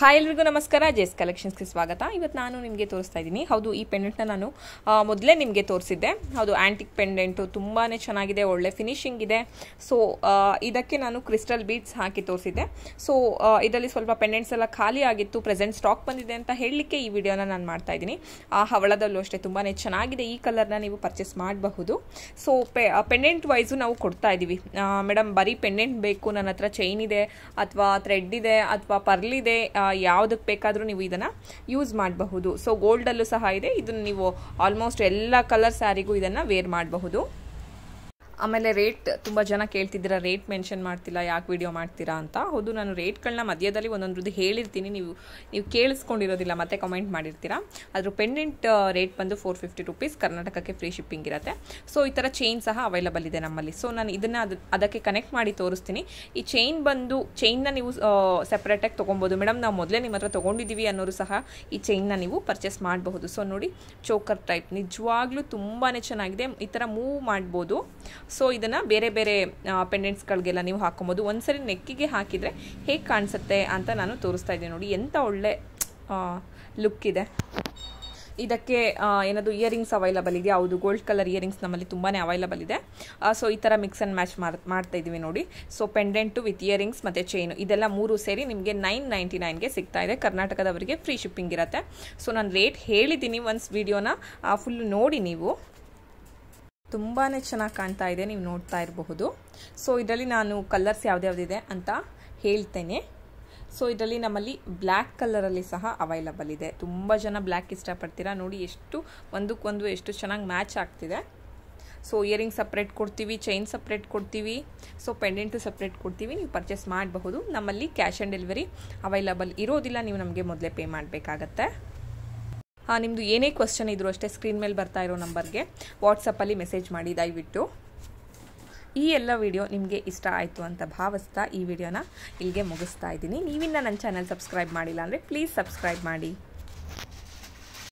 hi ಎಲ್ರಿಗೂ ನಮಸ್ಕಾರ ಜೇಸ್ ಕಲೆಕ್ಷನ್ಸ್ಗೆ ಸ್ವಾಗತ ಇವತ್ತು ನಾನು ನಿಮಗೆ ತೋರಿಸ್ತಾ ಇದ್ದೀನಿ ಹೌದು ಈ ಪೆಂಡೆಂಟ್ನ ನಾನು ಮೊದಲೇ ನಿಮಗೆ ತೋರಿಸಿದ್ದೆ ಹೌದು ಆ್ಯಂಟಿಕ್ ಪೆಂಡೆಂಟು ತುಂಬಾ ಚೆನ್ನಾಗಿದೆ ಒಳ್ಳೆ ಫಿನಿಶಿಂಗ್ ಇದೆ ಸೊ ಇದಕ್ಕೆ ನಾನು ಕ್ರಿಸ್ಟಲ್ ಬೀಡ್ಸ್ ಹಾಕಿ ತೋರಿಸಿದ್ದೆ ಸೊ ಇದರಲ್ಲಿ ಸ್ವಲ್ಪ ಪೆಂಡೆಂಟ್ಸ್ ಎಲ್ಲ ಖಾಲಿ ಆಗಿತ್ತು ಪ್ರೆಸೆಂಟ್ ಸ್ಟಾಕ್ ಬಂದಿದೆ ಅಂತ ಹೇಳಲಿಕ್ಕೆ ಈ ವಿಡಿಯೋನ ನಾನು ಮಾಡ್ತಾ ಇದ್ದೀನಿ ಆ ಹವಳದಲ್ಲೂ ಅಷ್ಟೇ ತುಂಬಾ ಚೆನ್ನಾಗಿದೆ ಈ ಕಲರ್ನ ನೀವು ಪರ್ಚೇಸ್ ಮಾಡಬಹುದು ಸೊ ಪೆ ಪೆಂಡೆಂಟ್ ವೈಸು ನಾವು ಕೊಡ್ತಾ ಇದ್ದೀವಿ ಮೇಡಮ್ ಬರೀ ಪೆಂಡೆಂಟ್ ಬೇಕು ನನ್ನ ಹತ್ರ ಚೈನ್ ಇದೆ ಅಥವಾ ಥ್ರೆಡ್ ಇದೆ ಅಥವಾ ಪರ್ಲಿದೆ ಇದೆ ಯಾವುದಕ್ಕೆ ಬೇಕಾದರೂ ನೀವು ಇದನ್ನ ಯೂಸ್ ಮಾಡಬಹುದು ಸೊ ಅಲ್ಲೂ ಸಹ ಇದೆ ಇದನ್ನು ನೀವು ಆಲ್ಮೋಸ್ಟ್ ಎಲ್ಲ ಕಲರ್ ಸ್ಯಾರಿಗೂ ಇದನ್ನ ವೇರ್ ಮಾಡಬಹುದು ಆಮೇಲೆ ರೇಟ್ ತುಂಬ ಜನ ಕೇಳ್ತಿದ್ದೀರ ರೇಟ್ ಮೆನ್ಷನ್ ಮಾಡ್ತಿಲ್ಲ ಯಾಕೆ ವಿಡಿಯೋ ಮಾಡ್ತೀರಾ ಅಂತ ಹೌದು ನಾನು ರೇಟ್ಗಳನ್ನ ಮಧ್ಯದಲ್ಲಿ ಒಂದೊಂದ್ರದ್ದು ಹೇಳಿರ್ತೀನಿ ನೀವು ನೀವು ಕೇಳಿಸ್ಕೊಂಡಿರೋದಿಲ್ಲ ಮತ್ತೆ ಕಮೆಂಟ್ ಮಾಡಿರ್ತೀರಾ ಅದ್ರ ಪೆಂಡೆಂಟ್ ರೇಟ್ ಬಂದು ಫೋರ್ ಫಿಫ್ಟಿ ರುಪೀಸ್ ಕರ್ನಾಟಕಕ್ಕೆ ಫ್ರೀ ಶಿಪ್ಪಿಂಗ್ ಇರುತ್ತೆ ಸೊ ಈ ಥರ ಚೈನ್ ಸಹ ಅವೈಲಬಲ್ ಇದೆ ನಮ್ಮಲ್ಲಿ ಸೊ ನಾನು ಇದನ್ನು ಅದು ಅದಕ್ಕೆ ಕನೆಕ್ಟ್ ಮಾಡಿ ತೋರಿಸ್ತೀನಿ ಈ ಚೈನ್ ಬಂದು ಚೈನ್ನ ನೀವು ಸಪ್ರೇಟಾಗಿ ತೊಗೊಬೋದು ಮೇಡಮ್ ನಾವು ಮೊದಲೇ ನಿಮ್ಮ ಹತ್ರ ತೊಗೊಂಡಿದ್ದೀವಿ ಅನ್ನೋರು ಸಹ ಈ ಚೈನ್ನ ನೀವು ಪರ್ಚೇಸ್ ಮಾಡಬಹುದು ಸೊ ನೋಡಿ ಚೋಕರ್ ಟೈಪ್ ನಿಜವಾಗ್ಲೂ ತುಂಬಾ ಚೆನ್ನಾಗಿದೆ ಈ ಥರ ಮೂವ್ ಮಾಡ್ಬೋದು ಸೊ ಇದನ್ನು ಬೇರೆ ಬೇರೆ ಪೆಂಡೆಂಟ್ಸ್ಗಳಿಗೆಲ್ಲ ನೀವು ಹಾಕೊಬೋದು ಸರಿ ನೆಕ್ಕಿಗೆ ಹಾಕಿದರೆ ಹೇಗೆ ಕಾಣಿಸುತ್ತೆ ಅಂತ ನಾನು ತೋರಿಸ್ತಾ ಇದ್ದೀನಿ ನೋಡಿ ಎಂಥ ಒಳ್ಳೆ ಲುಕ್ ಇದೆ ಇದಕ್ಕೆ ಏನದು ಇಯರಿಂಗ್ಸ್ ಅವೈಲಬಲ್ ಇದೆ ಹೌದು ಗೋಲ್ಡ್ ಕಲರ್ ಇಯರಿಂಗ್ಸ್ ನಮ್ಮಲ್ಲಿ ತುಂಬಾ ಅವೈಲಬಲ್ ಇದೆ ಸೊ ಈ ಥರ ಮಿಕ್ಸ್ ಆ್ಯಂಡ್ ಮ್ಯಾಚ್ ಮಾಡ್ತಾ ಇದ್ದೀವಿ ನೋಡಿ ಸೊ ಪೆಂಡೆಂಟು ವಿತ್ ಇಯರಿಂಗ್ಸ್ ಮತ್ತು ಚೈನು ಇದೆಲ್ಲ ಮೂರು ಸೇರಿ ನಿಮಗೆ ನೈನ್ ನೈಂಟಿ ನೈನ್ಗೆ ಸಿಗ್ತಾ ಇದೆ ಕರ್ನಾಟಕದವರಿಗೆ ಫ್ರೀ ಶಿಪ್ಪಿಂಗ್ ಇರುತ್ತೆ ಸೊ ನಾನು ರೇಟ್ ಹೇಳಿದ್ದೀನಿ ಒನ್ಸ್ ವಿಡಿಯೋನ ಫುಲ್ ನೋಡಿ ನೀವು ತುಂಬಾ ಚೆನ್ನಾಗಿ ಕಾಣ್ತಾ ಇದೆ ನೀವು ನೋಡ್ತಾ ಇರಬಹುದು ಸೊ ಇದರಲ್ಲಿ ನಾನು ಕಲರ್ಸ್ ಯಾವ್ದ್ಯಾವ್ದಿದೆ ಅಂತ ಹೇಳ್ತೇನೆ ಸೊ ಇದರಲ್ಲಿ ನಮ್ಮಲ್ಲಿ ಬ್ಲ್ಯಾಕ್ ಕಲರಲ್ಲಿ ಸಹ ಅವೈಲಬಲ್ ಇದೆ ತುಂಬ ಜನ ಬ್ಲ್ಯಾಕ್ ಇಷ್ಟಪಡ್ತೀರಾ ನೋಡಿ ಎಷ್ಟು ಒಂದಕ್ಕೊಂದು ಎಷ್ಟು ಚೆನ್ನಾಗಿ ಮ್ಯಾಚ್ ಆಗ್ತಿದೆ ಸೊ ಇಯರಿಂಗ್ ಸಪ್ರೇಟ್ ಕೊಡ್ತೀವಿ ಚೈನ್ ಸಪ್ರೇಟ್ ಕೊಡ್ತೀವಿ ಸೊ ಪೆಂಡೆಂಟು ಸಪ್ರೇಟ್ ಕೊಡ್ತೀವಿ ನೀವು ಪರ್ಚೇಸ್ ಮಾಡಬಹುದು ನಮ್ಮಲ್ಲಿ ಕ್ಯಾಶ್ ಆನ್ ಡೆಲಿವರಿ ಅವೈಲಬಲ್ ಇರೋದಿಲ್ಲ ನೀವು ನಮಗೆ ಮೊದಲೇ ಪೇ ಮಾಡಬೇಕಾಗತ್ತೆ ನಿಮ್ಮದು ಏನೇ ಕ್ವಶನ್ ಇದ್ದರೂ ಅಷ್ಟೇ ಸ್ಕ್ರೀನ್ ಮೇಲೆ ಬರ್ತಾ ಇರೋ ನಂಬರ್ಗೆ ವಾಟ್ಸಪ್ಪಲ್ಲಿ ಮೆಸೇಜ್ ಮಾಡಿ ದಯವಿಟ್ಟು ಈ ಎಲ್ಲ ವಿಡಿಯೋ ನಿಮಗೆ ಇಷ್ಟ ಆಯಿತು ಅಂತ ಭಾವಿಸ್ತಾ ಈ ವಿಡಿಯೋನ ಇಲ್ಲಿಗೆ ಮುಗಿಸ್ತಾ ಇದ್ದೀನಿ ನೀವಿನ್ನ ನನ್ನ ಚಾನಲ್ ಸಬ್ಸ್ಕ್ರೈಬ್ ಮಾಡಿಲ್ಲ ಅಂದರೆ ಪ್ಲೀಸ್ ಸಬ್ಸ್ಕ್ರೈಬ್ ಮಾಡಿ